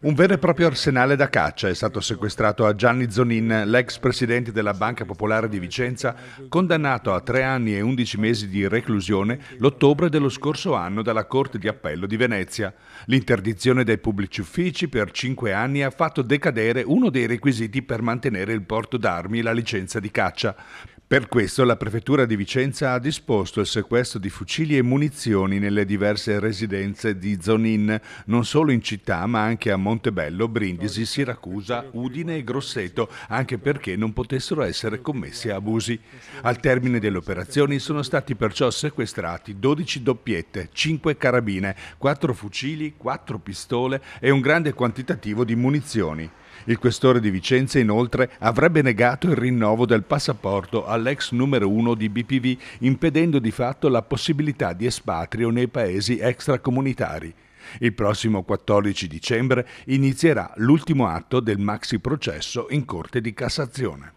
Un vero e proprio arsenale da caccia è stato sequestrato a Gianni Zonin, l'ex presidente della Banca Popolare di Vicenza, condannato a tre anni e undici mesi di reclusione l'ottobre dello scorso anno dalla Corte di Appello di Venezia. L'interdizione dai pubblici uffici per cinque anni ha fatto decadere uno dei requisiti per mantenere il porto d'armi e la licenza di caccia. Per questo la Prefettura di Vicenza ha disposto il sequestro di fucili e munizioni nelle diverse residenze di Zonin, non solo in città ma anche a Montebello, Brindisi, Siracusa, Udine e Grosseto, anche perché non potessero essere commessi abusi. Al termine delle operazioni sono stati perciò sequestrati 12 doppiette, 5 carabine, 4 fucili, 4 pistole e un grande quantitativo di munizioni. Il questore di Vicenza inoltre avrebbe negato il rinnovo del passaporto all'ex numero uno di BPV, impedendo di fatto la possibilità di espatrio nei paesi extracomunitari. Il prossimo 14 dicembre inizierà l'ultimo atto del maxi processo in Corte di Cassazione.